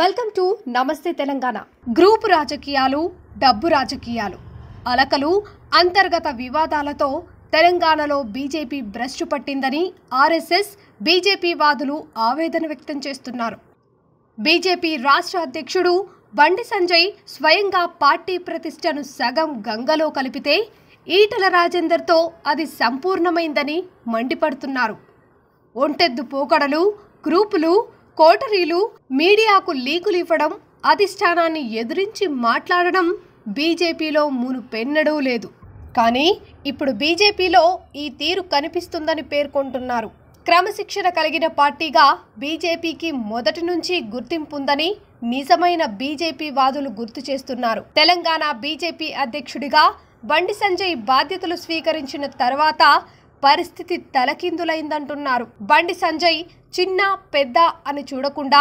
welcome to నమస్తే Telangana group రాజకీయాలు డబ్బు రాజకీయాలు అలకలు అంతర్గత వివాదాలతో తెలంగాణలో బీజేపీ భ్రష్ పట్టిందని ఆర్ఎస్ఎస్ బీజేపీ వాదులు ఆవేదన వ్యక్తం చేస్తున్నారు బీజేపీ రాష్ట్ర అధ్యక్షుడు బండి సంజయ్ స్వయంగా పార్టీ ప్రతిష్టను సగం గంగలో కలిపితే ఈటల రాజేందర్తో అది సంపూర్ణమైందని మండిపడుతున్నారు ఒంటెద్దు పోకడలు గ్రూపులు కోటరీలు మీడియాకు లీకులు ఇవ్వడం అధిష్టానాన్ని ఎదిరించి మాట్లాడడం బీజేపీలో మును పెన్నడూ లేదు కానీ ఇప్పుడు బీజేపీలో ఈ తీరు కనిపిస్తుందని పేర్కొంటున్నారు క్రమశిక్షణ కలిగిన పార్టీగా బీజేపీకి మొదటి నుంచి గుర్తింపుందని నిజమైన బీజేపీ వాదులు గుర్తు చేస్తున్నారు తెలంగాణ బీజేపీ అధ్యక్షుడిగా బండి సంజయ్ బాధ్యతలు స్వీకరించిన తర్వాత పరిస్థితి తలకిందులైందంటున్నారు బండి సంజయ్ చిన్న పెద్ద అని చూడకుండా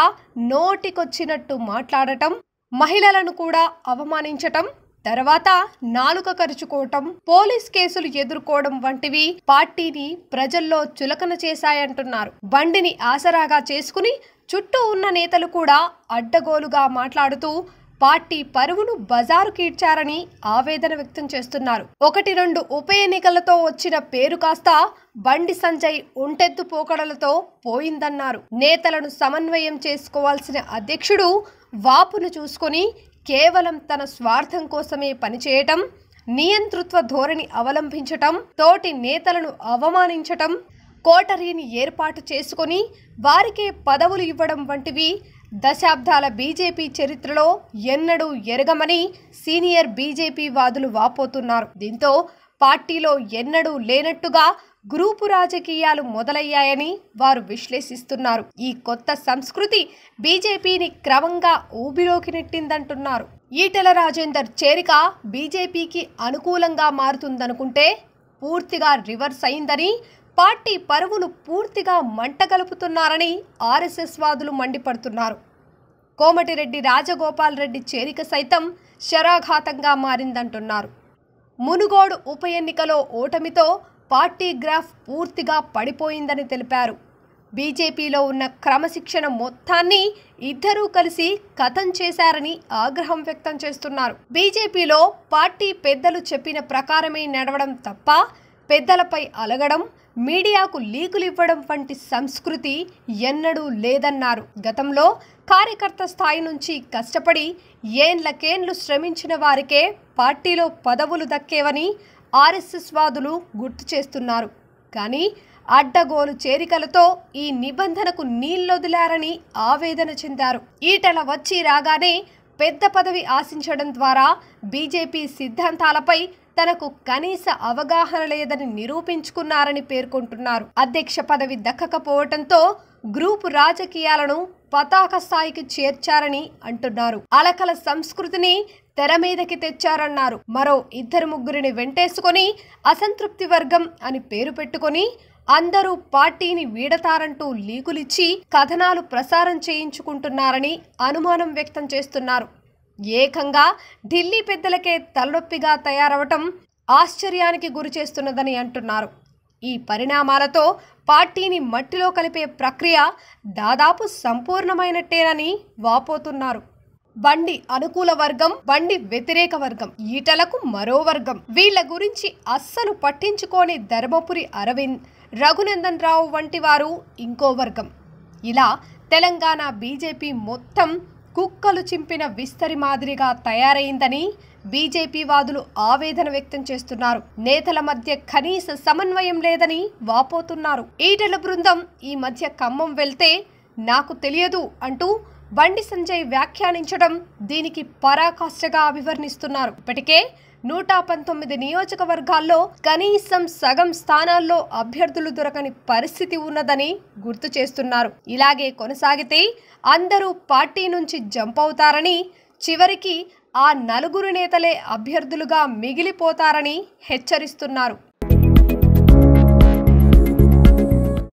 నోటికొచ్చినట్టు మాట్లాడటం మహిళలను కూడా అవమానించటం తర్వాత నాలుక ఖర్చుకోవటం పోలీస్ కేసులు ఎదుర్కోవడం వంటివి పార్టీని ప్రజల్లో చులకన చేశాయంటున్నారు బండిని ఆసరాగా చేసుకుని చుట్టూ ఉన్న నేతలు కూడా అడ్డగోలుగా మాట్లాడుతూ పార్టీ పరువును బజారు కీడ్చారని ఆవేదన వ్యక్తం చేస్తున్నారు ఒకటి రెండు ఉప ఎన్నికలతో వచ్చిన పేరు కాస్త బండి సంజయ్ ఒంటెత్తు పోకడలతో పోయిందన్నారు నేతలను సమన్వయం చేసుకోవాల్సిన అధ్యక్షుడు వాపును చూసుకొని కేవలం తన స్వార్థం కోసమే పనిచేయటం నియంతృత్వ ధోరణి అవలంబించటం తోటి నేతలను అవమానించటం కోటరీని ఏర్పాటు చేసుకొని వారికే పదవులు ఇవ్వడం వంటివి దశాబ్దాల బీజేపీ చరిత్రలో ఎన్నడూ ఎరగమని సీనియర్ బీజేపీ వాదులు వాపోతున్నారు దీంతో పార్టీలో ఎన్నడూ లేనట్టుగా గ్రూపు రాజకీయాలు మొదలయ్యాయని వారు విశ్లేషిస్తున్నారు ఈ కొత్త సంస్కృతి బీజేపీని క్రమంగా ఊబిలోకి నెట్టిందంటున్నారు ఈటెల రాజేందర్ చేరిక బీజేపీకి అనుకూలంగా మారుతుందనుకుంటే పూర్తిగా రివర్స్ అయిందని పార్టీ పరువును పూర్తిగా మంటగలుపుతున్నారని ఆర్ఎస్ఎస్ వాదులు మండిపడుతున్నారు కోమటిరెడ్డి రాజగోపాల్ రెడ్డి చేరిక సైతం శరాఘాతంగా మారిందంటున్నారు మునుగోడు ఉప ఎన్నికలో ఓటమితో పార్టీ గ్రాఫ్ పూర్తిగా పడిపోయిందని తెలిపారు బీజేపీలో ఉన్న క్రమశిక్షణ మొత్తాన్ని ఇద్దరూ కలిసి కథం చేశారని ఆగ్రహం వ్యక్తం చేస్తున్నారు బీజేపీలో పార్టీ పెద్దలు చెప్పిన ప్రకారమే నడవడం తప్ప పెద్దలపై అలగడం మీడియాకు లీకులు ఇవ్వడం వంటి సంస్కృతి ఎన్నడూ లేదన్నారు గతంలో కార్యకర్త స్థాయి నుంచి కష్టపడి ఏండ్లకేండ్లు శ్రమించిన వారికే పార్టీలో పదవులు దక్కేవని ఆర్ఎస్ఎస్ వాదులు గుర్తు చేస్తున్నారు కానీ అడ్డగోలు చేరికలతో ఈ నిబంధనకు నీళ్లొదిలారని ఆవేదన చెందారు ఈటల వచ్చి రాగానే పెద్ద పదవి ఆశించడం ద్వారా బీజేపీ సిద్ధాంతాలపై తనకు కనీస అవగాహన లేదని నిరూపించుకున్నారని పేర్కొంటున్నారు అధ్యక్ష పదవి దక్కకపోవటంతో గ్రూపు రాజకీయాలను పతాక స్థాయికి చేర్చారని అంటున్నారు అలకల సంస్కృతిని తెర మీదకి తెచ్చారన్నారు మరో ఇద్దరు ముగ్గురిని వెంటేసుకొని అసంతృప్తి వర్గం అని పేరు పెట్టుకొని అందరూ పార్టీని వీడతారంటూ లీకులిచ్చి కథనాలు ప్రసారం చేయించుకుంటున్నారని అనుమానం వ్యక్తం చేస్తున్నారు ఏకంగా ఢిల్లీ పెద్దలకే తలనొప్పిగా తయారవటం ఆశ్చర్యానికి గురిచేస్తున్నదని అంటున్నారు ఈ పరిణామాలతో పార్టీని మట్టిలో కలిపే ప్రక్రియ దాదాపు సంపూర్ణమైనట్టేనని వాపోతున్నారు బండి అనుకూల వర్గం బండి వ్యతిరేక వర్గం ఈటలకు మరో వర్గం వీళ్ళ గురించి అస్సలు పట్టించుకోని ధర్మపురి అరవింద్ రఘునందన్ రావు వంటి వారు ఇంకో వర్గం ఇలా తెలంగాణ బీజేపీ మొత్తం కుక్కలు చింపిన విస్తరి మాదిరిగా తయారైందని బీజేపీ వాదులు ఆవేదన వ్యక్తం చేస్తున్నారు నేతల మధ్య కనీస సమన్వయం లేదని వాపోతున్నారు ఈటల బృందం ఈ మధ్య ఖమ్మం వెళ్తే నాకు తెలియదు అంటూ బండి సంజయ్ వ్యాఖ్యానించడం దీనికి పరాకాష్ఠగా అభివర్ణిస్తున్నారు ఇప్పటికే నూట పంతొమ్మిది నియోజకవర్గాల్లో కనీసం సగం స్థానాల్లో అభ్యర్థులు దొరకని పరిస్థితి ఉన్నదని గుర్తు చేస్తున్నారు ఇలాగే కొనసాగితే అందరూ పార్టీ నుంచి జంప్ అవుతారని చివరికి ఆ నలుగురు నేతలే అభ్యర్థులుగా మిగిలిపోతారని హెచ్చరిస్తున్నారు